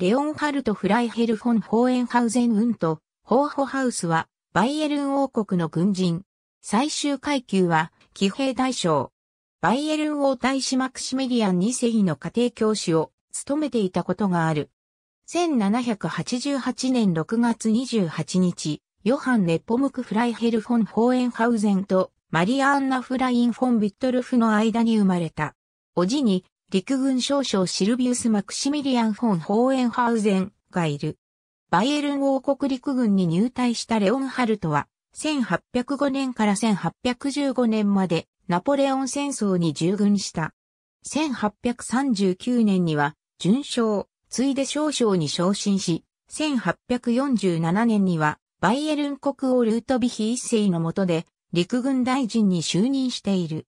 レオンハルト・フライヘル・フォン・ホーエンハウゼン・ウント、ホーホハウスは、バイエルン王国の軍人。最終階級は、騎兵大将。バイエルン王大使マクシメリアン2世の家庭教師を務めていたことがある。1788年6月28日、ヨハン・ネポムク・フライヘル・フォン・ホーエンハウゼンとマリアンナ・フライン・フォン・ビットルフの間に生まれた。おじに陸軍少将シルビウス・マクシミリアン・フォン・ホーエンハウゼンがいる。バイエルン王国陸軍に入隊したレオンハルトは、1805年から1815年までナポレオン戦争に従軍した。1839年には、準将、ついで少将に昇進し、1847年には、バイエルン国王ルートビヒ一世の下で、陸軍大臣に就任している。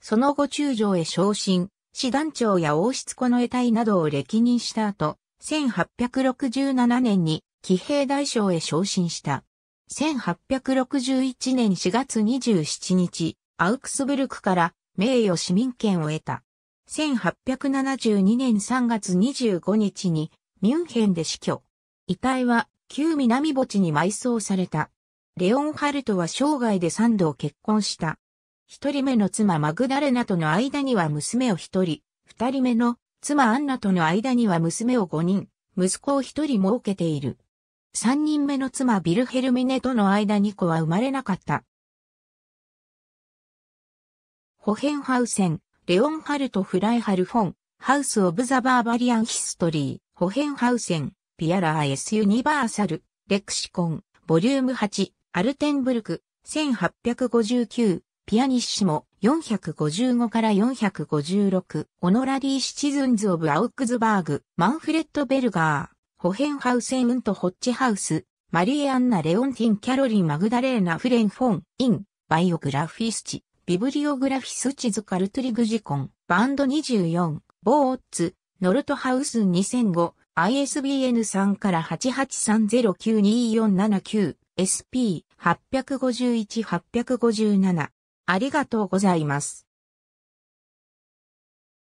その後中将へ昇進、師団長や王室子の得体などを歴任した後、1867年に騎兵大将へ昇進した。1861年4月27日、アウクスブルクから名誉市民権を得た。1872年3月25日にミュンヘンで死去。遺体は旧南墓地に埋葬された。レオンハルトは生涯で3度結婚した。一人目の妻マグダレナとの間には娘を一人、二人目の妻アンナとの間には娘を五人、息子を一人設けている。三人目の妻ビルヘルミネとの間に子は生まれなかった。ホヘンハウセン、レオンハルト・フライハルフォン、ハウス・オブ・ザ・バーバリアン・ヒストリー、ホヘンハウセン、ピアラー・エス・ユニバーサル、レクシコン、ボリューム8、アルテンブルク、1859、ピアニッシモ、455から456、オノラリー・シチズンズ・オブ・アウクズバーグ、マンフレッド・ベルガー、ホヘンハウセン・ウント・ホッチハウス、マリエ・アンナ・レオンティン・キャロリン・マグダレーナ・フレン・フォン、イン、バイオグラフィスチ、ビブリオグラフィスチズ・カルトリグジコン、バンド24、ボーッツ、ノルトハウス2005、ISBN3 から8 8 3 0 9 2 4 7 9 SP851-857 ありがとうございます。